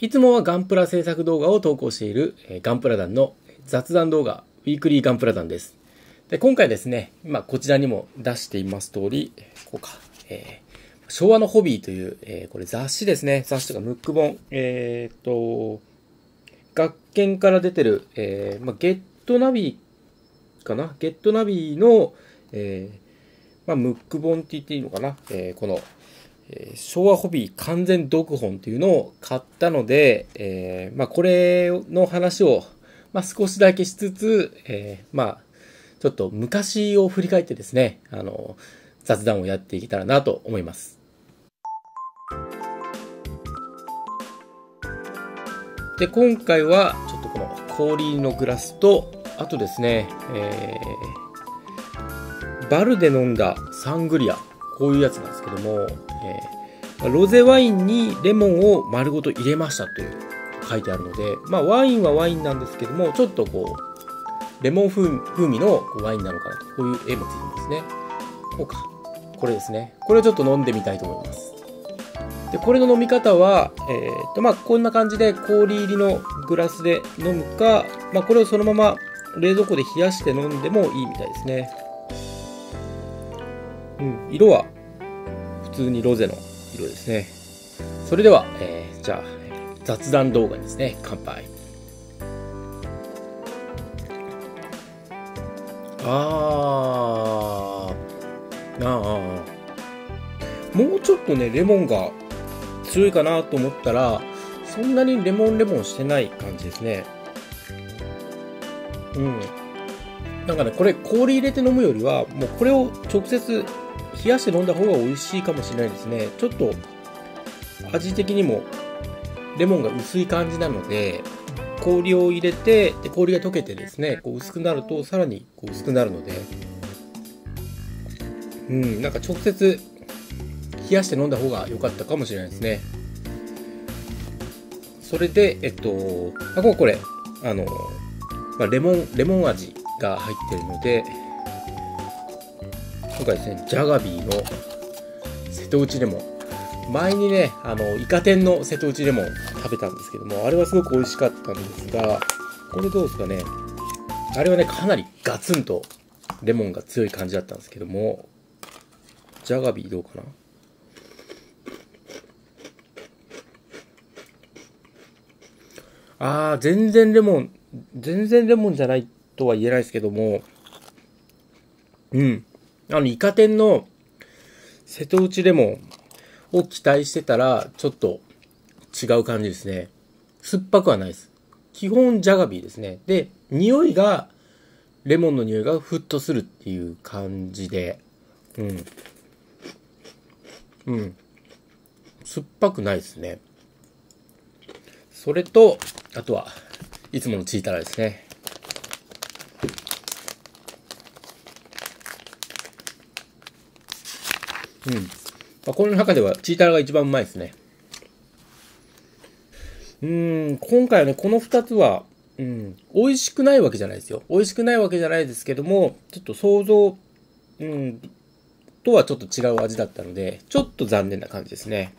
いつもはガンプラ制作動画を投稿している、えガンプラ団の雑談動画、ウィークリーガンプラ団です。で、今回ですね、今こちらにも出しています通り、こうか、えー、昭和のホビーという、えー、これ雑誌ですね。雑誌とかムック本。えー、っと、学研から出てる、えー、まあ、ゲットナビかなゲットナビの、えー、まあ、ムック本って言っていいのかな、えー、この昭和ホビー完全読本というのを買ったので、えー、まあ、これの話を、まあ、少しだけしつつ、えー、まあ、ちょっと昔を振り返ってですね、あの、雑談をやっていけたらなと思います。で、今回は、ちょっとこの氷のグラスと、あとですね、えー、バルで飲んだサングリアこういうやつなんですけども、えー、ロゼワインにレモンを丸ごと入れましたという書いてあるので、まあ、ワインはワインなんですけどもちょっとこうレモン風味のワインなのかなとこういう絵もついてますねこうかこれですねこれをちょっと飲んでみたいと思いますでこれの飲み方は、えーとまあ、こんな感じで氷入りのグラスで飲むか、まあ、これをそのまま冷蔵庫で冷やして飲んでもいいみたいですねうん、色は普通にロゼの色ですねそれでは、えー、じゃあ雑談動画にですね乾杯あーあもうちょっとねレモンが強いかなと思ったらそんなにレモンレモンしてない感じですねうんなんかねこれ氷入れて飲むよりはもうこれを直接冷やして飲んだ方が美味しいかもしれないですねちょっと味的にもレモンが薄い感じなので氷を入れてで氷が溶けてですねこう薄くなるとさらにこう薄くなるのでうんなんか直接冷やして飲んだ方が良かったかもしれないですねそれでえっとあこれあの、まあ、レモンレモン味が入ってるので回ですね、ジャガビーの瀬戸内レモン。前にね、あの、イカ天の瀬戸内レモン食べたんですけども、あれはすごく美味しかったんですが、これどうですかね。あれはね、かなりガツンとレモンが強い感じだったんですけども、ジャガビーどうかなあー、全然レモン、全然レモンじゃないとは言えないですけども、うん。あの、イカ天の瀬戸内レモンを期待してたら、ちょっと違う感じですね。酸っぱくはないです。基本ジャガビーですね。で、匂いが、レモンの匂いがふっとするっていう感じで、うん。うん。酸っぱくないですね。それと、あとは、いつものチータラですね。うん。まあ、この中ではチーターが一番うまいですね。うん、今回はね、この2つは、うん、美味しくないわけじゃないですよ。美味しくないわけじゃないですけども、ちょっと想像、うん、とはちょっと違う味だったので、ちょっと残念な感じですね。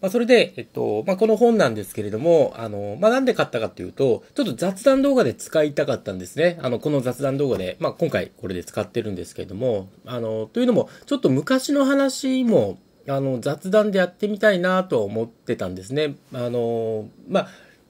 まあ、それで、えっと、まあ、この本なんですけれども、あの、まあ、なんで買ったかっていうと、ちょっと雑談動画で使いたかったんですね。あの、この雑談動画で、まあ、今回これで使ってるんですけれども、あの、というのも、ちょっと昔の話も、あの、雑談でやってみたいなと思ってたんですね。あの、まあ、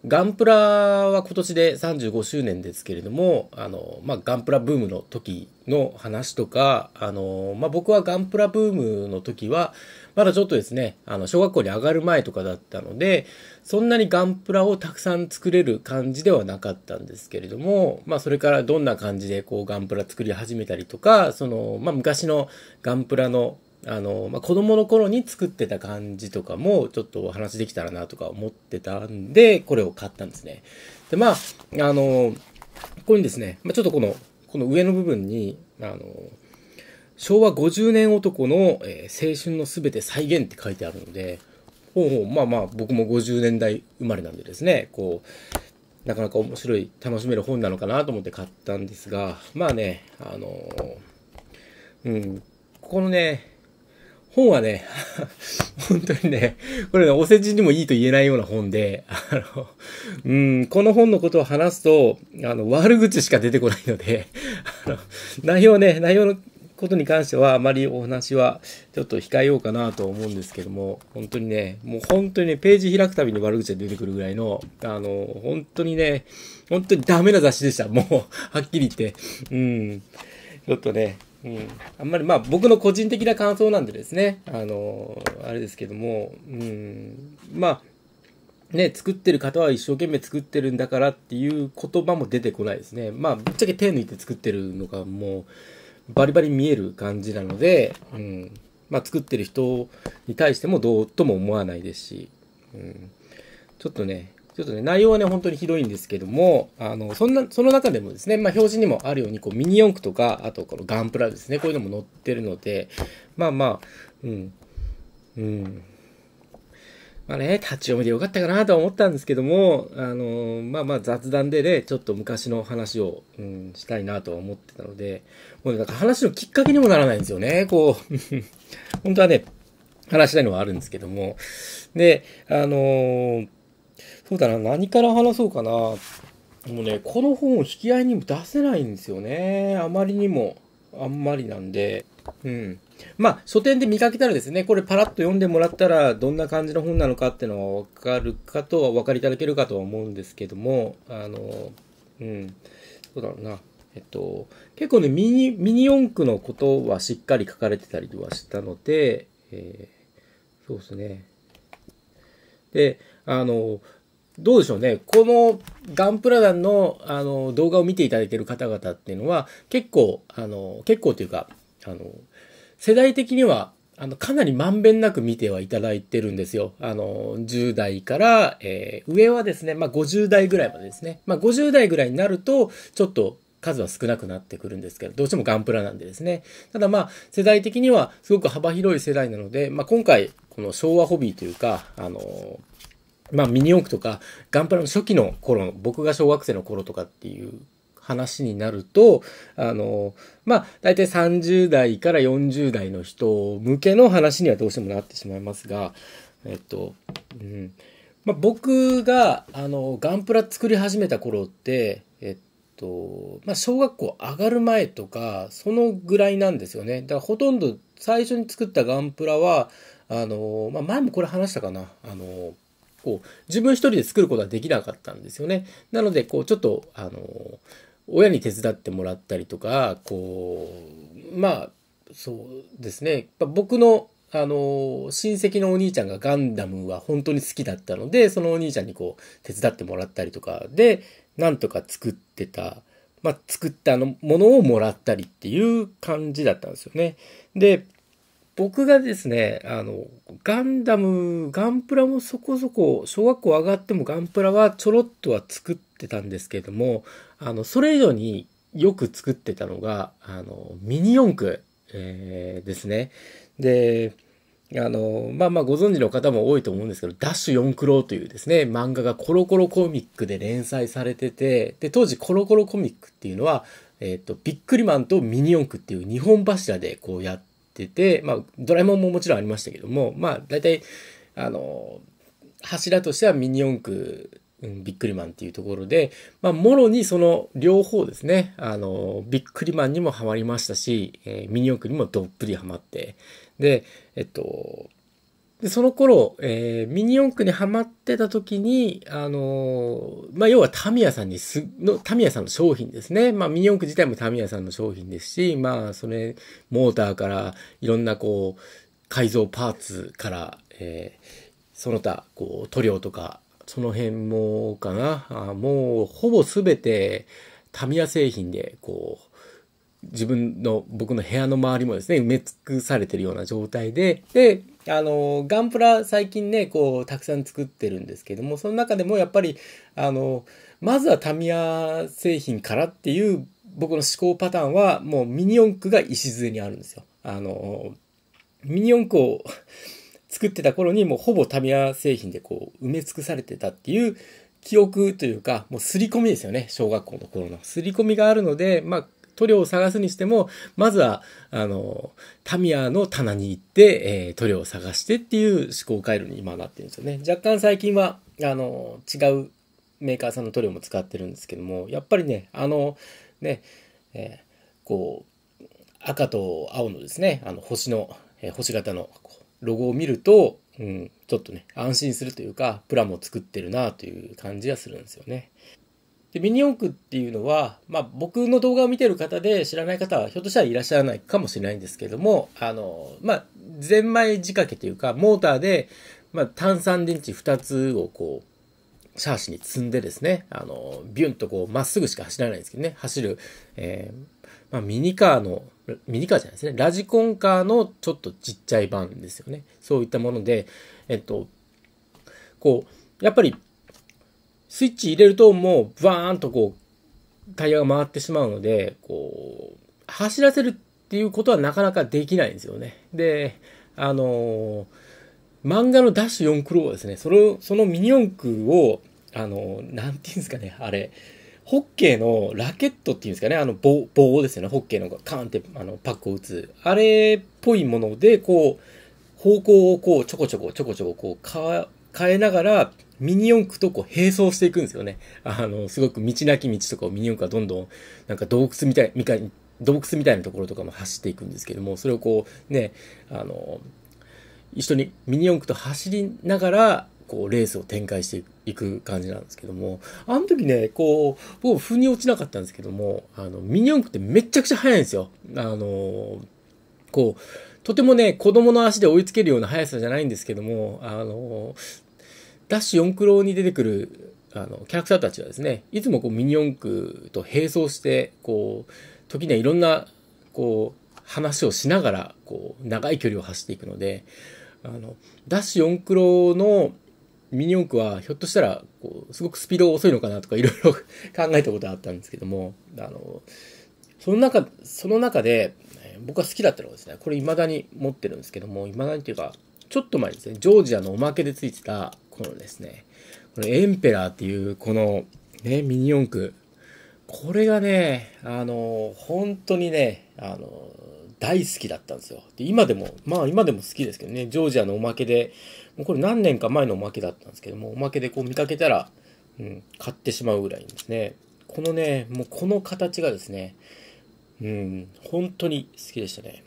ガンプラは今年で35周年ですけれども、あの、まあ、ガンプラブームの時の話とか、あの、まあ、僕はガンプラブームの時は、まだちょっとですね、あの、小学校に上がる前とかだったので、そんなにガンプラをたくさん作れる感じではなかったんですけれども、まあ、それからどんな感じでこうガンプラ作り始めたりとか、その、まあ、昔のガンプラのあの、まあ、子供の頃に作ってた感じとかも、ちょっとお話できたらなとか思ってたんで、これを買ったんですね。で、まあ、あの、ここにですね、まあ、ちょっとこの、この上の部分に、あの、昭和50年男の、えー、青春のすべて再現って書いてあるので、ほうほう、まあまあ、僕も50年代生まれなんでですね、こう、なかなか面白い、楽しめる本なのかなと思って買ったんですが、まあね、あの、うん、ここのね、本はね、本当にね、これね、お世辞にもいいと言えないような本で、あの、うん、この本のことを話すと、あの、悪口しか出てこないので、あの、内容ね、内容のことに関しては、あまりお話はちょっと控えようかなと思うんですけども、本当にね、もう本当にね、ページ開くたびに悪口が出てくるぐらいの、あの、本当にね、本当にダメな雑誌でした。もう、はっきり言って。うん。ちょっとね、うん、あんまりまあ僕の個人的な感想なんでですね、あのあれですけども、うん、まあ、ね、作ってる方は一生懸命作ってるんだからっていう言葉も出てこないですね。まあ、ぶっちゃけ手抜いて作ってるのがもう、バリバリ見える感じなので、うん、まあ、作ってる人に対してもどうとも思わないですし、うん、ちょっとね、ちょっとね、内容はね、本当にひどいんですけども、あの、そんな、その中でもですね、まあ、表示にもあるように、こう、ミニ四駆とか、あと、このガンプラですね、こういうのも載ってるので、まあまあ、うん、うん。まあね、立ち読みでよかったかなとは思ったんですけども、あのまあまあ雑談でね、ちょっと昔の話を、うん、したいなとは思ってたので、もうなんか話のきっかけにもならないんですよね、こう。本当はね、話したいのはあるんですけども。で、あのー、そうだな、何から話そうかな。もうね、この本を引き合いにも出せないんですよね。あまりにも、あんまりなんで。うん。まあ、書店で見かけたらですね、これパラッと読んでもらったら、どんな感じの本なのかっていうのはわかるかとは、お分かりいただけるかとは思うんですけども、あの、うん、そうだろうな。えっと、結構ね、ミニ、ミニ四駆のことはしっかり書かれてたりはしたので、えー、そうですね。で、あの、どうでしょうね。このガンプラ団のあの動画を見ていただいている方々っていうのは、結構、あの、結構というか、あの、世代的には、あの、かなりまんべんなく見てはいただいてるんですよ。あの、10代から、えー、上はですね、まあ、50代ぐらいまでですね。まあ、50代ぐらいになると、ちょっと数は少なくなってくるんですけど、どうしてもガンプラなんでですね。ただまあ、世代的にはすごく幅広い世代なので、まあ、今回、この昭和ホビーというか、あのーまあミニ四駆とかガンプラの初期の頃、僕が小学生の頃とかっていう話になると、あの、まあ、大体30代から40代の人向けの話にはどうしてもなってしまいますが、えっと、うん。まあ、僕が、あの、ガンプラ作り始めた頃って、えっと、まあ、小学校上がる前とか、そのぐらいなんですよね。だからほとんど最初に作ったガンプラは、あの、まあ、前もこれ話したかな。あの、こう、自分一人で作ることはできなかったんですよね。なので、こう、ちょっと、あの、親に手伝ってもらったりとか、こう、まあ、そうですね。僕の、あの、親戚のお兄ちゃんがガンダムは本当に好きだったので、そのお兄ちゃんにこう、手伝ってもらったりとかで、なんとか作ってた、まあ、作ったのものをもらったりっていう感じだったんですよね。で、僕がですね、あの、ガンダム、ガンプラもそこそこ、小学校上がってもガンプラはちょろっとは作ってたんですけども、あの、それ以上によく作ってたのが、あの、ミニ四駆、えー、ですね。で、あの、まあまあご存知の方も多いと思うんですけど、ダッシュ四クロというですね、漫画がコロコロコミックで連載されてて、で、当時コロコロコミックっていうのは、えっ、ー、と、ビックリマンとミニ四駆っていう2本柱でこうやって、ってて、まあ、ドラえもんももちろんありましたけども、まあ、大体、あの、柱としてはミニ四駆、うん、ビックリマンっていうところで、まあ、もろにその両方ですね、あの、ビックリマンにもハマりましたし、えー、ミニ四駆にもどっぷりハマって、で、えっと、で、その頃、えー、ミニ四駆にハマってた時に、あのー、まあ、要はタミヤさんにす、の、タミヤさんの商品ですね。まあ、ミニ四駆自体もタミヤさんの商品ですし、まあ、それ、モーターから、いろんなこう、改造パーツから、えー、その他、こう、塗料とか、その辺もかな、あもう、ほぼすべて、タミヤ製品で、こう、自分の、僕の部屋の周りもですね、埋め尽くされてるような状態で、で、あの、ガンプラ最近ね、こう、たくさん作ってるんですけども、その中でもやっぱり、あの、まずはタミヤ製品からっていう僕の思考パターンは、もうミニ四駆が礎にあるんですよ。あの、ミニ四駆を 作ってた頃にもうほぼタミヤ製品でこう埋め尽くされてたっていう記憶というか、もう刷り込みですよね、小学校の頃の。刷り込みがあるので、まあ、塗料を探すにしても、まずは、あの、タミヤの棚に行って、えー、塗料を探してっていう思考回路に今なってるんですよね。若干最近は、あの、違うメーカーさんの塗料も使ってるんですけども、やっぱりね、あの、ね、えー、こう、赤と青のですね、あの、星の、えー、星型のロゴを見ると、うん、ちょっとね、安心するというか、プラモを作ってるなという感じがするんですよね。で、ミニ四駆っていうのは、まあ、僕の動画を見てる方で知らない方は、ひょっとしたらいらっしゃらないかもしれないんですけども、あの、まあ、ゼンマイ仕掛けというか、モーターで、まあ、炭酸電池2つをこう、シャーシに積んでですね、あの、ビュンとこう、まっすぐしか走らないんですけどね、走る、えー、まあ、ミニカーの、ミニカーじゃないですね、ラジコンカーのちょっとちっちゃい版ですよね。そういったもので、えっと、こう、やっぱりスイッチ入れるともうバーンとこうタイヤが回ってしまうので、こう、走らせるっていうことはなかなかできないんですよね。で、あの漫画のダッシュ4クローはですね、そそのミニ四駆を、あのなんていうんですかね、あれ、ホッケーのラケットっていうんですかね、あの棒棒ですよね、ホッケーのカーンってあのパックを打つ。あれっぽいもので、こう、方向をこう、ちょこちょこちょこちょここう変えながら、ミニ四駆とこう並走していくんですよね。あの、すごく道なき道とかをミニ四駆はどんどん、なんか洞窟みたい、みか洞窟みたいなところとかも走っていくんですけども、それをこうね、あの、一緒にミニ四駆と走りながら、こう、レースを展開していく感じなんですけども、あの時ね、こう、僕、腑に落ちなかったんですけども、あの、ミニ四駆ってめちゃくちゃ速いんですよ。あの、こう、とてもね、子供の足で追いつけるような速さじゃないんですけども、あの、ダッシュ4クロに出てくるあのキャラクターたちはですね、いつもこうミニ四駆と並走して、こう、時にはいろんな、こう、話をしながら、こう、長い距離を走っていくので、あの、ダッシュ4クロのミニ四駆は、ひょっとしたら、こう、すごくスピードが遅いのかなとか、いろいろ 考えたことがあったんですけども、あの、その中、その中で、僕は好きだったのがですね、これ未だに持ってるんですけども、未だにというか、ちょっと前にですね、ジョージアのおまけでついてた、このですね、このエンペラーっていう、この、ね、ミニ四駆。これがね、あの、本当にね、あの、大好きだったんですよ。で今でも、まあ今でも好きですけどね、ジョージアのおまけで、もうこれ何年か前のおまけだったんですけども、おまけでこう見かけたら、うん、買ってしまうぐらいですね。このね、もうこの形がですね、うん、本当に好きでしたね。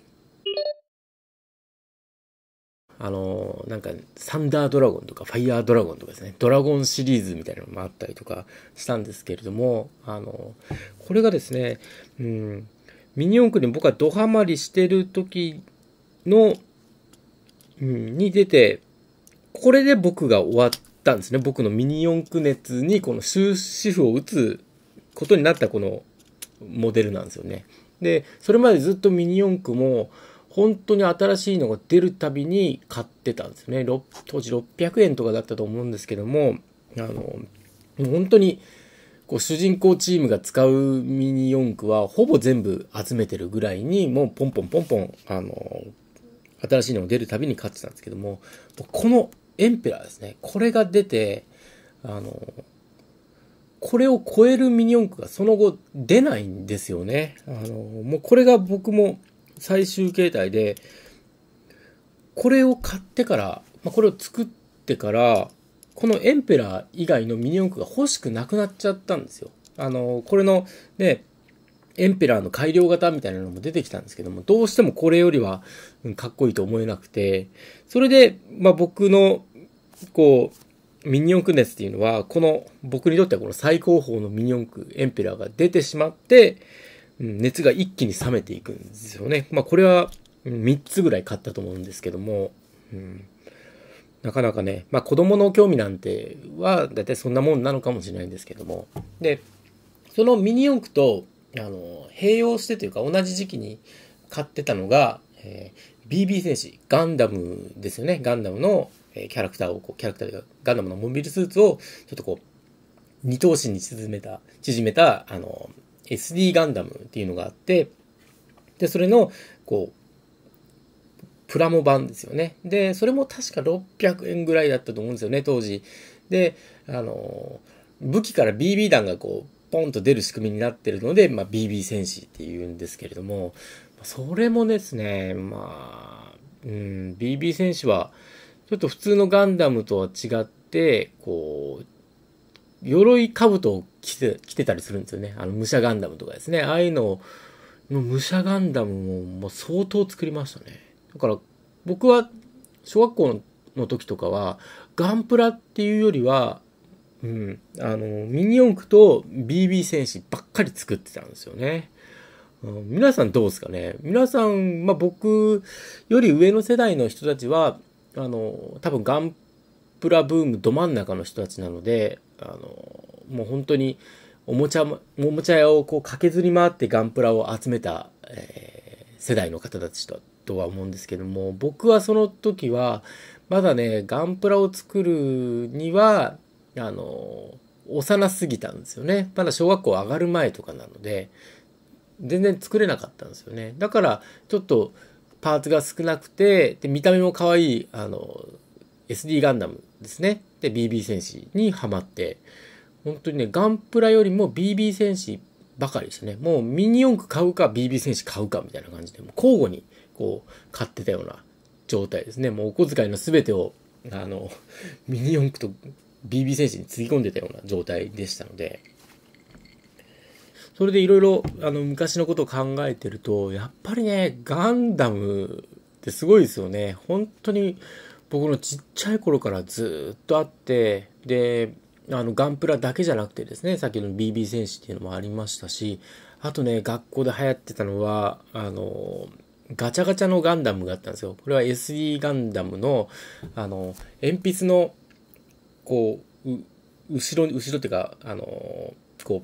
あの、なんか、サンダードラゴンとか、ファイヤードラゴンとかですね、ドラゴンシリーズみたいなのもあったりとかしたんですけれども、あの、これがですね、うん、ミニ四駆に僕はドハマりしてる時の、うん、に出て、これで僕が終わったんですね。僕のミニ四駆熱に、この終止符を打つことになったこのモデルなんですよね。で、それまでずっとミニ四駆も、本当に新しいのが出るたびに買ってたんですね。当時600円とかだったと思うんですけども、あの、本当に、こう主人公チームが使うミニ四駆はほぼ全部集めてるぐらいにもうポンポンポンポンあの新しいのが出るたびに買ってたんですけどもこのエンペラーですねこれが出てあのこれを超えるミニ四駆がその後出ないんですよねあのもうこれが僕も最終形態で、これを買ってから、まあ、これを作ってから、このエンペラー以外のミニ四駆が欲しくなくなっちゃったんですよ。あの、これの、ね、エンペラーの改良型みたいなのも出てきたんですけども、どうしてもこれよりは、うん、かっこいいと思えなくて、それで、まあ、僕の、こう、ミニ四駆熱っていうのは、この、僕にとってはこの最高峰のミニ四駆、エンペラーが出てしまって、熱が一気に冷めていくんですよね。まあこれは3つぐらい買ったと思うんですけども、うん、なかなかね、まあ子供の興味なんては大体そんなもんなのかもしれないんですけども。で、そのミニ四駆とあの併用してというか同じ時期に買ってたのが、えー、BB 戦士、ガンダムですよね。ガンダムのキャラクターをこう、キャラクターガンダムのモビルスーツをちょっとこう、二頭身に沈めた、縮めた、あの、SD ガンダムっていうのがあって、で、それの、こう、プラモ版ですよね。で、それも確か600円ぐらいだったと思うんですよね、当時。で、あの、武器から BB 弾がこう、ポンと出る仕組みになってるので、まあ、BB 戦士っていうんですけれども、それもですね、まあ、うん、BB 戦士は、ちょっと普通のガンダムとは違って、こう、鎧兜を着て、着てたりするんですよね。あの、武者ガンダムとかですね。ああいうのを、の武者ガンダムも、ま相当作りましたね。だから、僕は、小学校の時とかは、ガンプラっていうよりは、うん、あの、ミニ四駆と BB 戦士ばっかり作ってたんですよね。うん、皆さんどうですかね皆さん、まあ、僕より上の世代の人たちは、あの、多分ガンプラブームど真ん中の人たちなので、あのもう本当におもちゃおもちゃ屋をこう駆けずり回ってガンプラを集めた、えー、世代の方たちとは思うんですけども僕はその時はまだねガンプラを作るにはあの幼すぎたんですよねまだ小学校上がる前とかなので全然作れなかったんですよねだからちょっとパーツが少なくてで見た目も可愛いあの SD ガンダムですねで BB 戦士にはまって本当にねガンプラよりも BB 戦士ばかりでしたねもうミニ四駆買うか BB 戦士買うかみたいな感じでも交互にこう買ってたような状態ですねもうお小遣いの全てをあの ミニ四駆と BB 戦士につぎ込んでたような状態でしたのでそれでいろいろ昔のことを考えてるとやっぱりねガンダムってすごいですよね本当に僕のちっちゃい頃からずっとあってであのガンプラだけじゃなくてですねさっきの BB 戦士っていうのもありましたしあとね学校で流行ってたのはあのガチャガチャのガンダムがあったんですよこれは SD ガンダムのあの鉛筆のこう後ろに後ろっていうかあのこう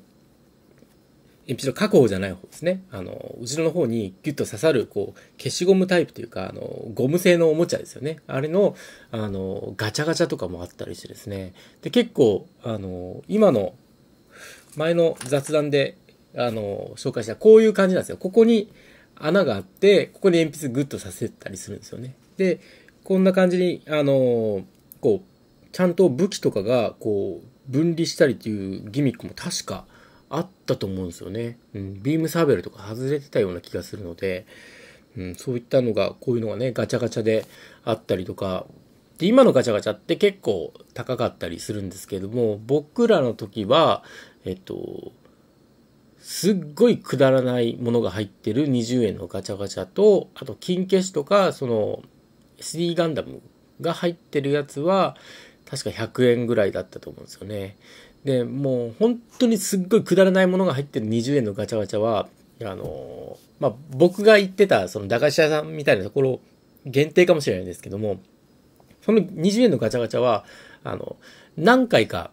鉛筆の加工じゃない方ですね。あの、後ろの方にギュッと刺さる、こう、消しゴムタイプというか、あの、ゴム製のおもちゃですよね。あれの、あの、ガチャガチャとかもあったりしてですね。で、結構、あの、今の、前の雑談で、あの、紹介したこういう感じなんですよ。ここに穴があって、ここに鉛筆グッとさせたりするんですよね。で、こんな感じに、あの、こう、ちゃんと武器とかが、こう、分離したりというギミックも確か、あったと思うんですよね。うん、ビームサーベルとか外れてたような気がするので、うん、そういったのが、こういうのがね、ガチャガチャであったりとか、で、今のガチャガチャって結構高かったりするんですけども、僕らの時は、えっと、すっごいくだらないものが入ってる20円のガチャガチャと、あと金消しとか、その SD ガンダムが入ってるやつは、確か100円ぐらいだったと思うんですよね。で、もう本当にすっごいくだらないものが入ってる20円のガチャガチャは、あの、まあ、僕が行ってたその駄菓子屋さんみたいなところ限定かもしれないんですけども、その20円のガチャガチャは、あの、何回か、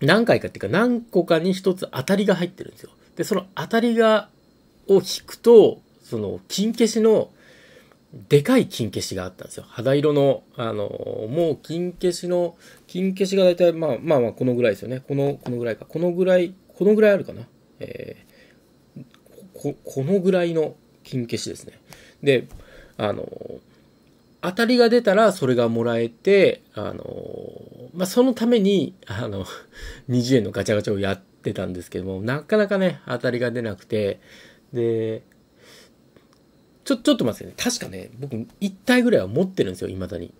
何回かっていうか何個かに1つ当たりが入ってるんですよ。で、その当たりが、を引くと、その、金消しの、でかい金消しがあったんですよ。肌色の、あの、もう金消しの金消しが大体、まあまあまあ、このぐらいですよね。この、このぐらいか。このぐらい、このぐらいあるかな。えー、こ、このぐらいの金消しですね。で、あの、当たりが出たらそれがもらえて、あの、まあ、そのために、あの、20 円のガチャガチャをやってたんですけども、なかなかね、当たりが出なくて、で、ちょ、ちょっと待ってね。確かね、僕、1体ぐらいは持ってるんですよ、未だに。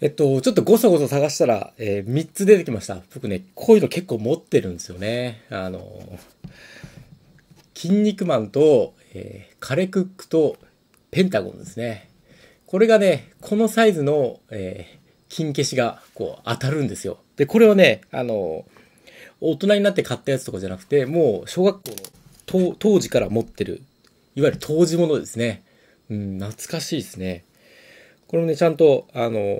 えっと、ちょっとごそごそ探したら、えー、3つ出てきました。僕ね、こういうの結構持ってるんですよね。あの筋肉マンと、えー、カレクックとペンタゴンですね。これがね、このサイズの、えー、金消しがこう当たるんですよ。で、これはね、あの大人になって買ったやつとかじゃなくて、もう小学校の当時から持ってる、いわゆる当時物ですね。うん、懐かしいですね。これもね、ちゃんと、あの、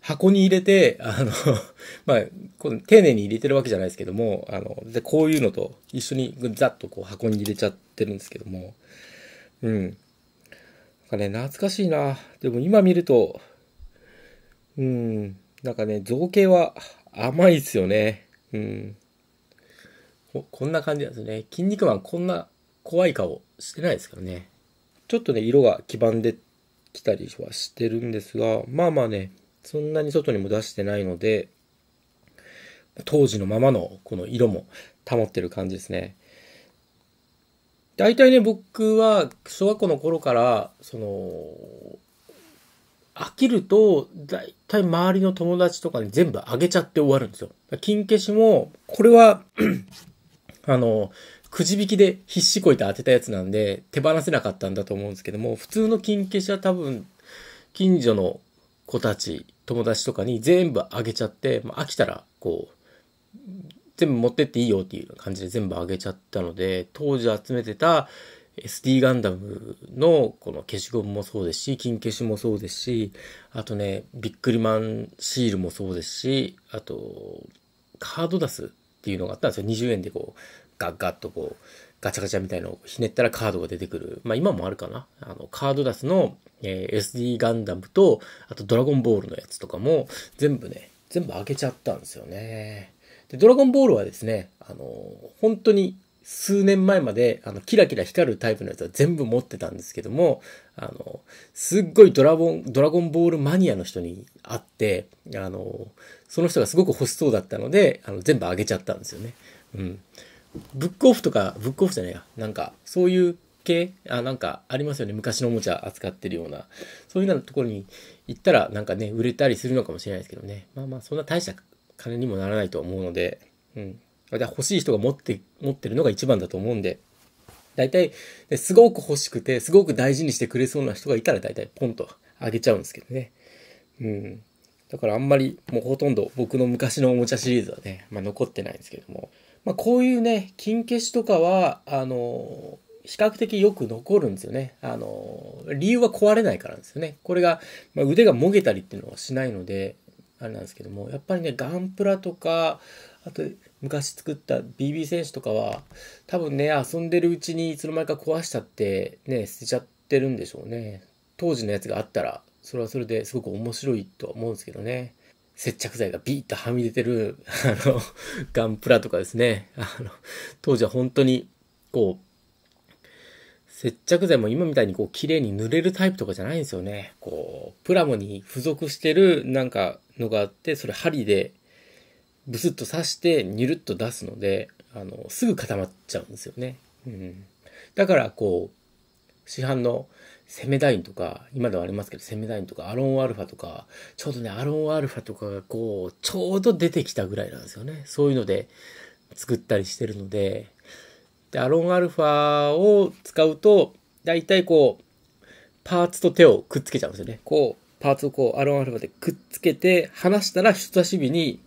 箱に入れて、あの まあ、この丁寧に入れてるわけじゃないですけども、あの、でこういうのと一緒にざっとこう箱に入れちゃってるんですけども、うん。なんかね、懐かしいな。でも今見ると、うん、なんかね、造形は甘いっすよね。うん。ここんな感じなんですね。筋肉マンこんな怖い顔してないですからね。ちょっとね、色が黄ばんで来たりはしてるんですが、まあまあね、そんなに外にも出してないので、当時のままのこの色も保ってる感じですね。大体ね、僕は小学校の頃から、その、飽きると、大体周りの友達とかに全部あげちゃって終わるんですよ。金消しも、これは あの、くじ引きで必死こいて当てたやつなんで、手放せなかったんだと思うんですけども、普通の金消しは多分、近所の子たち、友達とかに全部あげちゃって、まあ、飽きたら、こう、全部持ってっていいよっていう感じで全部あげちゃったので、当時集めてた SD ガンダムのこの消しゴムもそうですし、金消しもそうですし、あとね、ビックリマンシールもそうですし、あと、カードダスっていうのがあったんですよ。20円でこう、ガッガッとこう、ガチャガチャみたいのをひねったらカードが出てくる。まあ今もあるかな。あの、カードダスの、えー、SD ガンダムと、あとドラゴンボールのやつとかも、全部ね、全部開けちゃったんですよね。で、ドラゴンボールはですね、あの、本当に数年前まで、あの、キラキラ光るタイプのやつは全部持ってたんですけども、あの、すっごいドラゴン、ドラゴンボールマニアの人に会って、あの、その人がすごく欲しそうだったので、あの、全部あげちゃったんですよね。うん。ブックオフとか、ブックオフじゃないや、なんか、そういう系、あ、なんかありますよね。昔のおもちゃ扱ってるような、そういうようなところに行ったら、なんかね、売れたりするのかもしれないですけどね。まあまあ、そんな大した金にもならないと思うので、うん。だ欲しい人が持って、持ってるのが一番だと思うんで、大体、すごく欲しくて、すごく大事にしてくれそうな人がいたら大体ポンとあげちゃうんですけどね。うん。だからあんまり、もうほとんど僕の昔のおもちゃシリーズはね、まあ残ってないんですけども、まあ、こういうね、金消しとかは、あの、比較的よく残るんですよね。あの、理由は壊れないからなんですよね。これが、まあ、腕がもげたりっていうのはしないので、あれなんですけども、やっぱりね、ガンプラとか、あと、昔作った BB 選手とかは、多分ね、遊んでるうちにいつの間にか壊しちゃって、ね、捨てちゃってるんでしょうね。当時のやつがあったら、それはそれですごく面白いとは思うんですけどね。接着剤がビーッとはみ出てる、あの、ガンプラとかですね。あの、当時は本当に、こう、接着剤も今みたいにこう、綺麗に塗れるタイプとかじゃないんですよね。こう、プラモに付属してるなんかのがあって、それ針でブスッと刺して、ニュルッと出すので、あの、すぐ固まっちゃうんですよね。うん。だから、こう、市販のセメダインとか、今ではありますけど、セメダインとか、アロンアルファとか、ちょうどね、アロンアルファとかがこう、ちょうど出てきたぐらいなんですよね。そういうので作ったりしてるので、で、アロンアルファを使うと、だいたいこう、パーツと手をくっつけちゃうんですよね。こう、パーツをこう、アロンアルファでくっつけて、離したら人差し指に、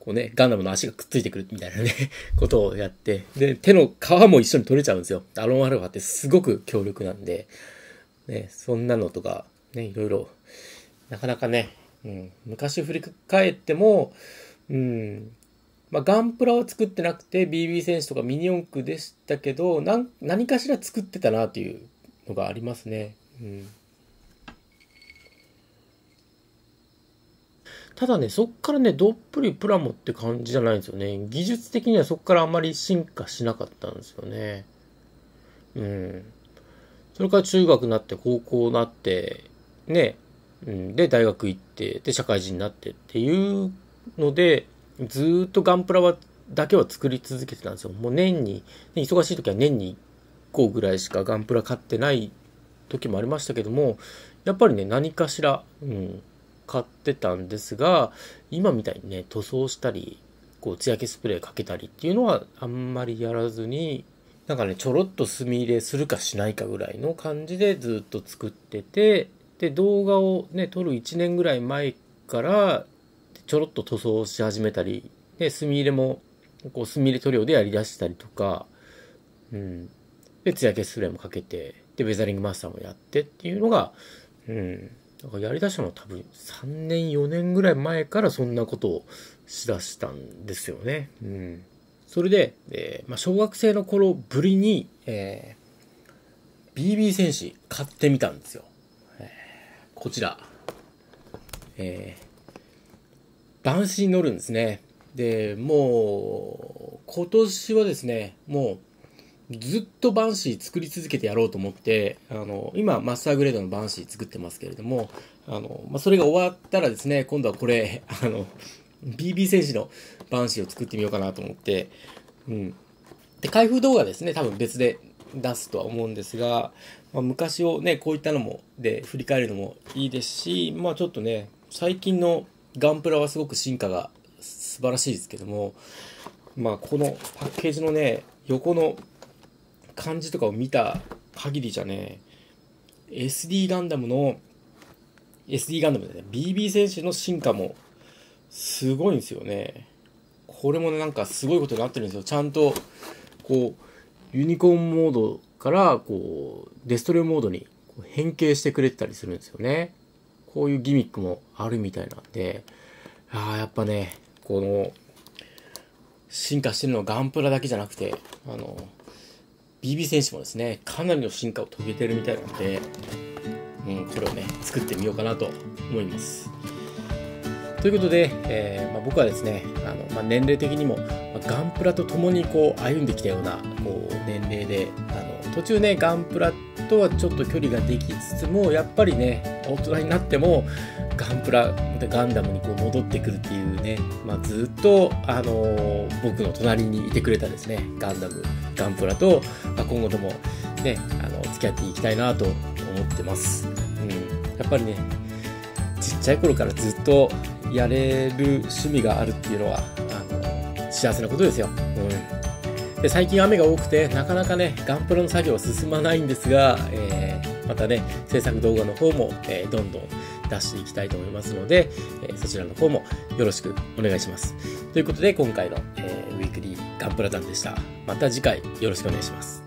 こうね、ガンダムの足がくっついてくるみたいなね ことをやって、で、手の皮も一緒に取れちゃうんですよ。アロンアルファってすごく強力なんで、ね、そんなのとか、ね、いろいろ、なかなかね、うん、昔振り返っても、うん、まあ、ガンプラは作ってなくて、BB 戦士とかミニ四駆でしたけど、何かしら作ってたなというのがありますね。うん、ただね、そっからね、どっぷりプラモって感じじゃないんですよね。技術的にはそっからあまり進化しなかったんですよね。うん。それから中学になって、高校になって、ね、うん、で、大学行って、で、社会人になってっていうので、ずっとガンプラは、だけは作り続けてたんですよ。もう年に、忙しい時は年に1個ぐらいしかガンプラ買ってない時もありましたけども、やっぱりね、何かしら、うん、買ってたんですが、今みたいにね、塗装したり、こう、艶きスプレーかけたりっていうのはあんまりやらずに、なんかね、ちょろっと墨入れするかしないかぐらいの感じでずっと作ってて、で、動画をね、撮る1年ぐらい前から、ちょろっと塗装し始めたり、で、墨入れも、こう、墨入れ塗料でやり出したりとか、うん。で、艶消しスプレーもかけて、で、ウェザリングマスターもやってっていうのが、うん。だからやり出したのは多分3年4年ぐらい前からそんなことをしだしたんですよね。うん。それで、えー、まあ、小学生の頃ぶりに、えー、BB 戦士買ってみたんですよ。えー、こちら。えー、バンシーに乗るんですね。で、もう、今年はですね、もう、ずっとバンシー作り続けてやろうと思って、あの、今、マスターグレードのバンシー作ってますけれども、あの、まあ、それが終わったらですね、今度はこれ、あの、BB 戦士のバンシーを作ってみようかなと思って、うん。で、開封動画ですね、多分別で出すとは思うんですが、まあ、昔をね、こういったのも、で、振り返るのもいいですし、まあちょっとね、最近のガンプラはすごく進化が素晴らしいですけども、まあこのパッケージのね、横の感じとかを見た限りじゃね、SD ガンダムの、SD ガンダムでね、BB 選手の進化もすごいんですよね。これもね、なんかすごいことになってるんですよ。ちゃんと、こう、ユニコーンモードから、こう、デストロイモードに変形してくれてたりするんですよね。こういうギミックもあるみたいなんで、ああ、やっぱね、この、進化してるのはガンプラだけじゃなくて、あの、BB 選手もですね、かなりの進化を遂げてるみたいなんで、うん、これをね、作ってみようかなと思います。ということで、えー、まあ、僕はですねあの、まあ、年齢的にも、まあ、ガンプラと共にこう歩んできたようなこう年齢であの途中ねガンプラとはちょっと距離ができつつもやっぱりね大人になってもガンプラガンダムにこう戻ってくるっていうね、まあ、ずっと、あのー、僕の隣にいてくれたですねガンダムガンプラと、まあ、今後ともねあの付き合っていきたいなと思ってます。うん、やっぱりねちっちゃい頃からずっとやれる趣味があるっていうのはあの幸せなことですよ、うん、で最近雨が多くてなかなかねガンプロの作業は進まないんですが、えー、またね制作動画の方も、えー、どんどん出していきたいと思いますので、えー、そちらの方もよろしくお願いしますということで今回の、えー、ウィークリーガンプラ団でしたまた次回よろしくお願いします